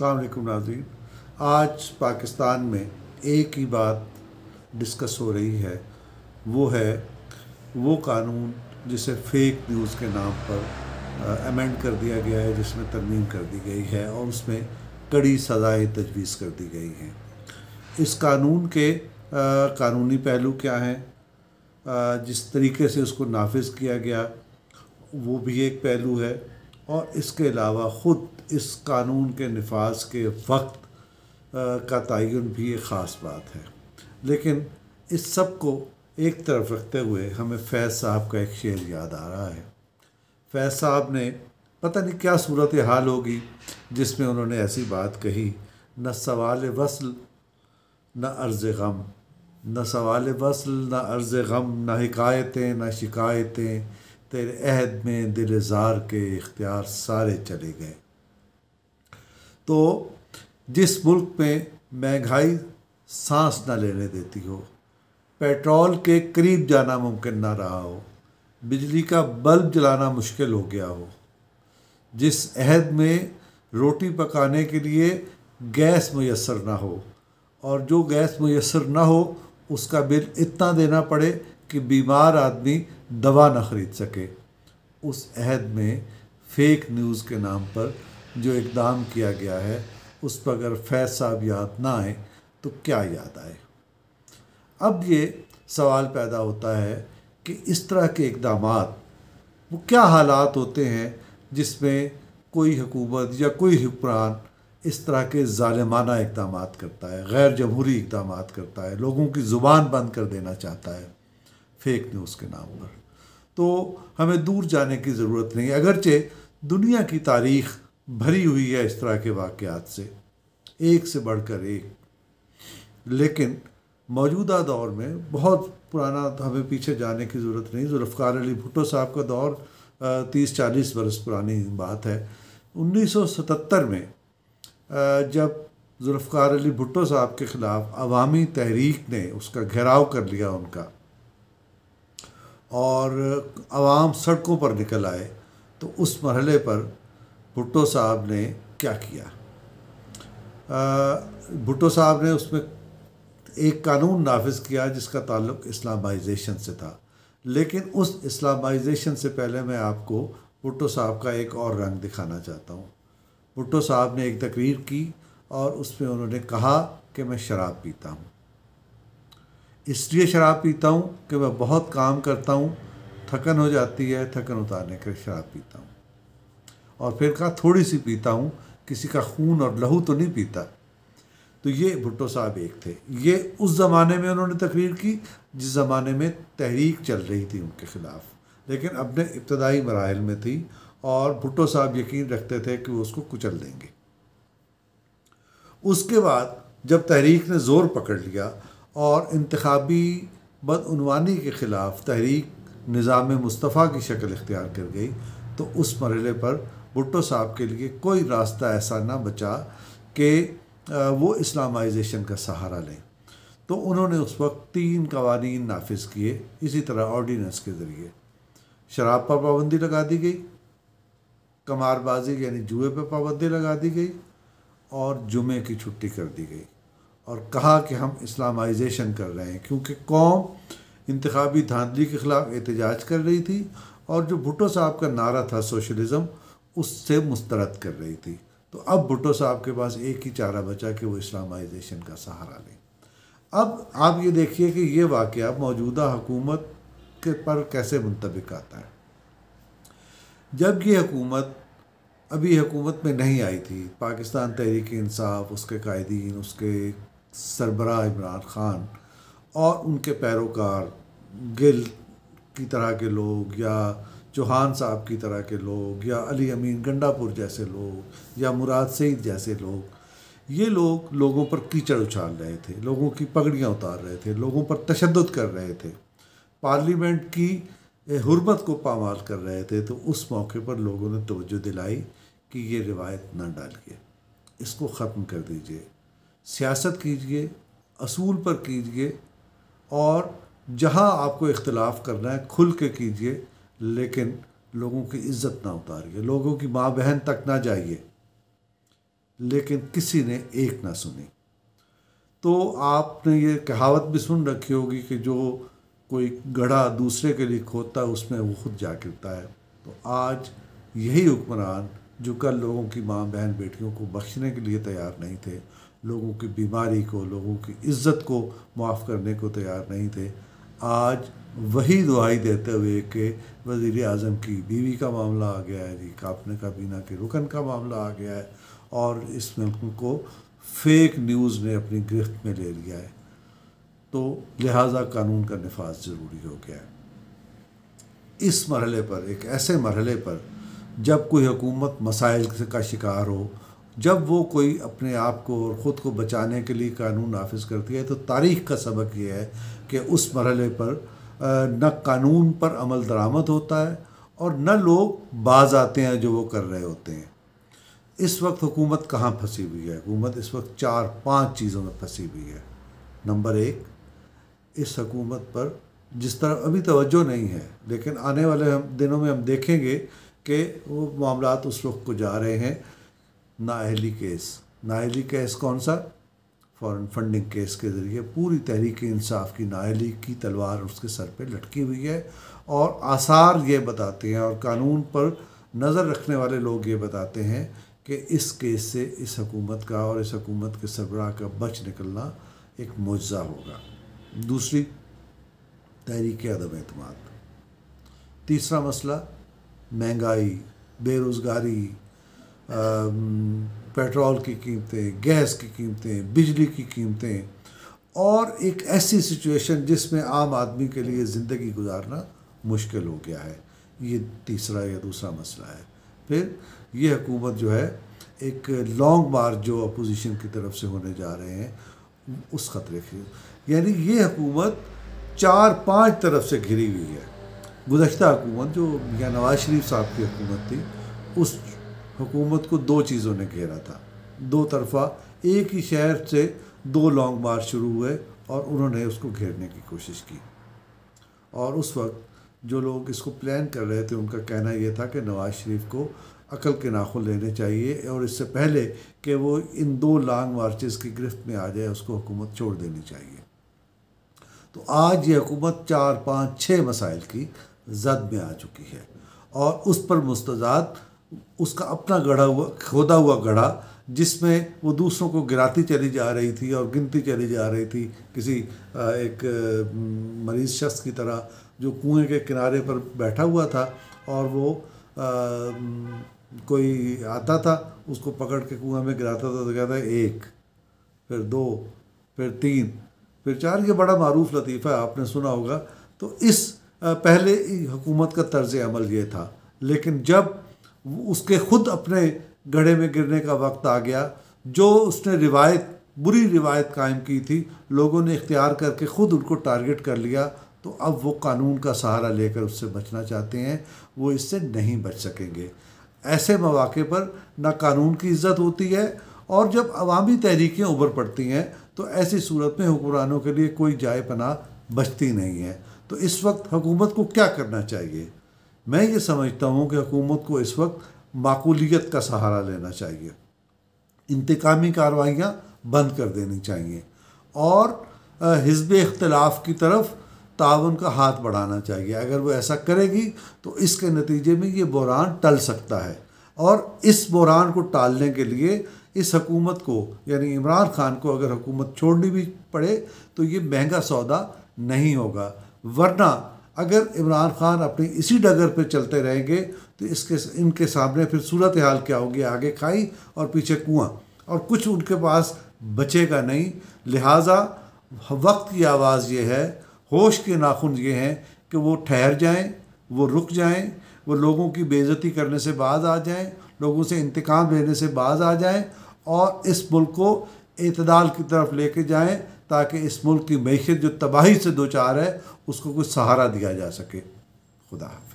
अलकुम नाजीन आज पाकिस्तान में एक ही बात डिस्कस हो रही है वो है वो कानून जिसे फेक न्यूज़ के नाम पर अमेंड कर दिया गया है जिसमें तरमीम कर दी गई है और उसमें कड़ी सज़ाएँ तजवीज़ कर दी गई हैं इस कानून के आ, कानूनी पहलू क्या हैं जिस तरीके से उसको नाफिज किया गया वो भी एक पहलू है और इसके अलावा ख़ुद इस कानून के नफाज के वक्त का तयन भी एक ख़ास बात है लेकिन इस सब को एक तरफ रखते हुए हमें फैज़ साहब का एक शेर याद आ रहा है फैज़ साहब ने पता नहीं क्या सूरत हाल होगी जिसमें उन्होंने ऐसी बात कही न सवाल वसल न अर्ज़ गम न सवाल वसल न अर्ज़ गम न हिकायतें न शिकायतें तेरे अहद में दिल जार के इख्तियार सारे चले गए तो जिस मुल्क में महंगाई सांस ना लेने देती हो पेट्रोल के करीब जाना मुमकिन ना रहा हो बिजली का बल्ब जलाना मुश्किल हो गया हो जिस अहद में रोटी पकाने के लिए गैस मैसर ना हो और जो गैस मैसर ना हो उसका बिल इतना देना पड़े कि बीमार आदमी दवा ना ख़रीद सके उस अहद में फेक न्यूज़ के नाम पर जो इकदाम किया गया है उस पर अगर फैज साहब याद ना आए तो क्या याद आए अब ये सवाल पैदा होता है कि इस तरह के इकदाम वो क्या हालात होते हैं जिसमें कोई हुकूमत या कोई हुक्मरान इस तरह के ालमाना इकदाम करता है गैर जमहूरी इकदाम करता है लोगों की ज़ुबान बंद कर देना चाहता है फेक न्यूज़ के नाम पर तो हमें दूर जाने की ज़रूरत नहीं अगरचे दुनिया की तारीख भरी हुई है इस तरह के वाक़ात से एक से बढ़कर एक लेकिन मौजूदा दौर में बहुत पुराना हमें पीछे जाने की ज़रूरत नहीं जुल्फ़ार अली भुट्टो साहब का दौर तीस चालीस बरस पुरानी बात है 1977 में जब जुल्फ़ार अली भुट्टो साहब के ख़िलाफ़ अवामी तहरीक ने उसका घेराव कर लिया उनका और आवाम सड़कों पर निकल आए तो उस मरहले पर भुट्टो साहब ने क्या किया भुट्टो साहब ने उसमें एक कानून नाफिज किया जिसका ताल्लुक इस्लामाइजेशन से था लेकिन उस इस्लामाइजेशन से पहले मैं आपको भुट्टो साहब का एक और रंग दिखाना चाहता हूँ भुट्टो साहब ने एक तकरीर की और उसमें उन्होंने कहा कि मैं शराब पीता हूँ इसलिए शराब पीता हूँ कि मैं बहुत काम करता हूँ थकन हो जाती है थकन उतारने के लिए शराब पीता हूँ और फिर कहा थोड़ी सी पीता हूँ किसी का खून और लहू तो नहीं पीता तो ये भुट्टो साहब एक थे ये उस ज़माने में उन्होंने तकरीर की जिस ज़माने में तहरीक चल रही थी उनके ख़िलाफ़ लेकिन अपने इब्तदाई मराहल में थी और भुट्टो साहब यकीन रखते थे कि वो उसको कुचल देंगे उसके बाद जब तहरीक ने ज़ोर पकड़ लिया और इंतबी बदनवानी के ख़िलाफ़ तहरीक निज़ाम मुस्तफ़ा की शक्ल इख्तियार कर गई तो उस मरले पर भुट्टो साहब के लिए कोई रास्ता ऐसा ना बचा कि वो इस्लामाइजेशन का सहारा लें तो उन्होंने उस वक्त तीन कवानी नाफिज किए इसी तरह ऑर्डीनेंस के ज़रिए शराब पर पाबंदी लगा दी गई कमारबाजी यानी जुए पर पाबंदी लगा दी गई और जुमे की छुट्टी कर दी गई और कहा कि हम इस्लामाइजेशन कर रहे हैं क्योंकि कौम इंतबी धांधली के ख़िलाफ़ एहतजाज कर रही थी और जो भुटो साहब का नारा था सोशलिज़म उससे मुस्तरद कर रही थी तो अब भुटो साहब के पास एक ही चारा बचा कि वो इस्लामाइजेशन का सहारा लें अब आप ये देखिए कि ये वाक़ मौजूदा हुकूमत के पर कैसे मुंतबिक आता है जब ये हकूमत अभी हुकूमत में नहीं आई थी पाकिस्तान तहरीक इंसाफ उसके कायदीन उसके सरबरा इमरान ख़ान और उनके पैरोकार गिल की तरह के लोग या चौहान साहब की तरह के लोग या अली अमीन गंडापुर जैसे लोग या मुराद सईद जैसे लोग ये लोग लोगों पर कीचड़ उछाल रहे थे लोगों की पगड़ियाँ उतार रहे थे लोगों पर तशद कर रहे थे पार्लियामेंट की हरमत को पामाल कर रहे थे तो उस मौके पर लोगों ने तोज्जो दिलाई कि ये रिवायत ना डालिए इसको ख़त्म कर दीजिए सियासत कीजिए असूल पर कीजिए और जहाँ आपको इख्तलाफ करना है खुल के कीजिए लेकिन लोगों की इज्जत ना उतारिए लोगों की माँ बहन तक ना जाइए लेकिन किसी ने एक ना सुनी तो आपने ये कहावत भी सुन रखी होगी कि जो कोई गढ़ा दूसरे के लिए खोदता है उसमें वो खुद जा गिरता है तो आज यही हुक्मरान जो कल लोगों की माँ बहन बेटियों को बख्शने के लिए तैयार नहीं थे लोगों की बीमारी को लोगों की इज्जत को माफ़ करने को तैयार नहीं थे आज वही दुआई देते हुए कि वज़ी अजम की बीवी का मामला आ गया है जी कापने काबीना के रुकन का मामला आ गया है और इस मुल्क को फेक न्यूज़ ने अपनी गिरफ्त में ले लिया है तो लिहाजा कानून का नफाज ज़रूरी हो गया है इस मरहले पर एक ऐसे मरहले पर जब कोई हुकूमत मसाइल का शिकार हो जब वो कोई अपने आप को और ख़ुद को बचाने के लिए कानून नाफिज करती है तो तारीख़ का सबक ये है कि उस मरहले पर न कानून पर अमल दरामद होता है और न लोग बाज आते हैं जो वो कर रहे होते हैं इस वक्त हुकूमत कहाँ फंसी हुई है हुकूमत इस वक्त चार पांच चीज़ों में फंसी हुई है नंबर एक इस हकूमत पर जिस तरह अभी तवज्जो नहीं है लेकिन आने वाले दिनों में हम देखेंगे कि वो मामला उस वक्त को जा रहे हैं नाहली केस नाहली केस कौन सा फॉरेन फंडिंग केस के ज़रिए पूरी तहरीक इंसाफ की नाहली की तलवार उसके सर पे लटकी हुई है और आसार ये बताते हैं और कानून पर नज़र रखने वाले लोग ये बताते हैं कि इस केस से इस हकूमत का और इस हकूमत के सरबराह का बच निकलना एक मुआजा होगा दूसरी तहरीक अदम अतम तीसरा मसला महंगाई बेरोज़गारी पेट्रोल की कीमतें गैस की कीमतें बिजली की कीमतें और एक ऐसी सिचुएशन जिसमें आम आदमी के लिए ज़िंदगी गुजारना मुश्किल हो गया है ये तीसरा या दूसरा मसला है फिर ये हुकूमत जो है एक लॉन्ग मार्च जो अपोजिशन की तरफ से होने जा रहे हैं उस खतरे के यानी ये हुकूमत चार पांच तरफ से घिरी हुई है गुजशत हुकूमत जो या नवाज शरीफ साहब की हुकूमत थी उस हुकूमत को दो चीज़ों ने घेरा था दो तरफा एक ही शहर से दो लॉन्ग मार्च शुरू हुए और उन्होंने उसको घेरने की कोशिश की और उस वक्त जो लोग इसको प्लान कर रहे थे उनका कहना यह था कि नवाज़ शरीफ को अकल के नाखुन लेने चाहिए और इससे पहले कि वो इन दो लॉन्ग मार्चेस की गिरफ्त में आ जाए उसको हुकूमत छोड़ देनी चाहिए तो आज ये हुकूमत चार पाँच छः मसाइल की जद में आ चुकी है और उस पर मुस्तजाद उसका अपना गढ़ा हुआ खोदा हुआ गढ़ा जिसमें वो दूसरों को गिराती चली जा रही थी और गिनती चली जा रही थी किसी एक मरीज शख्स की तरह जो कुएं के किनारे पर बैठा हुआ था और वो आ, कोई आता था उसको पकड़ के कुएं में गिराता था तो कहता है एक फिर दो फिर तीन फिर चार ये बड़ा मरूफ लतीफ़ा आपने सुना होगा तो इस पहले हुकूमत का तर्ज अमल ये था लेकिन जब उसके खुद अपने गढ़े में गिरने का वक्त आ गया जो उसने रिवायत बुरी रिवायत कायम की थी लोगों ने इख्तियार करके ख़ुद उनको टारगेट कर लिया तो अब वो कानून का सहारा लेकर उससे बचना चाहते हैं वो इससे नहीं बच सकेंगे ऐसे मौाक़े पर ना कानून की इज्जत होती है और जब अवामी तहरीकें उभर पड़ती हैं तो ऐसी सूरत में हुक्मरानों के लिए कोई जाए पनाह बचती नहीं है तो इस वक्त हुकूमत को क्या करना चाहिए मैं ये समझता हूँ कि हुकूमत को इस वक्त माकूलियत का सहारा लेना चाहिए इंतकामी कार्रवाइयाँ बंद कर देनी चाहिए और हिजब इख्तलाफ की तरफ ताउन का हाथ बढ़ाना चाहिए अगर वो ऐसा करेगी तो इसके नतीजे में ये बुरान टल सकता है और इस बुरान को टालने के लिए इस हकूमत को यानी इमरान खान को अगर हुकूमत छोड़नी भी पड़े तो ये महंगा सौदा नहीं होगा वरना अगर इमरान खान अपनी इसी डगर पर चलते रहेंगे तो इसके इनके सामने फिर सूरत हाल क्या होगी आगे खाई और पीछे कुआं और कुछ उनके पास बचेगा नहीं लिहाजा वक्त की आवाज़ ये है होश के नाखून ये हैं कि वो ठहर जाएं वो रुक जाएं वो लोगों की बेज़ती करने से बाज आ जाएं लोगों से इंतकाम लेने से बाज आ जाएं और इस मुल्क को अतदाल की तरफ लेके जाएं ताकि इस मुल्क की मीशत जो तबाही से दो चार है उसको कुछ सहारा दिया जा सके खुदा हाफ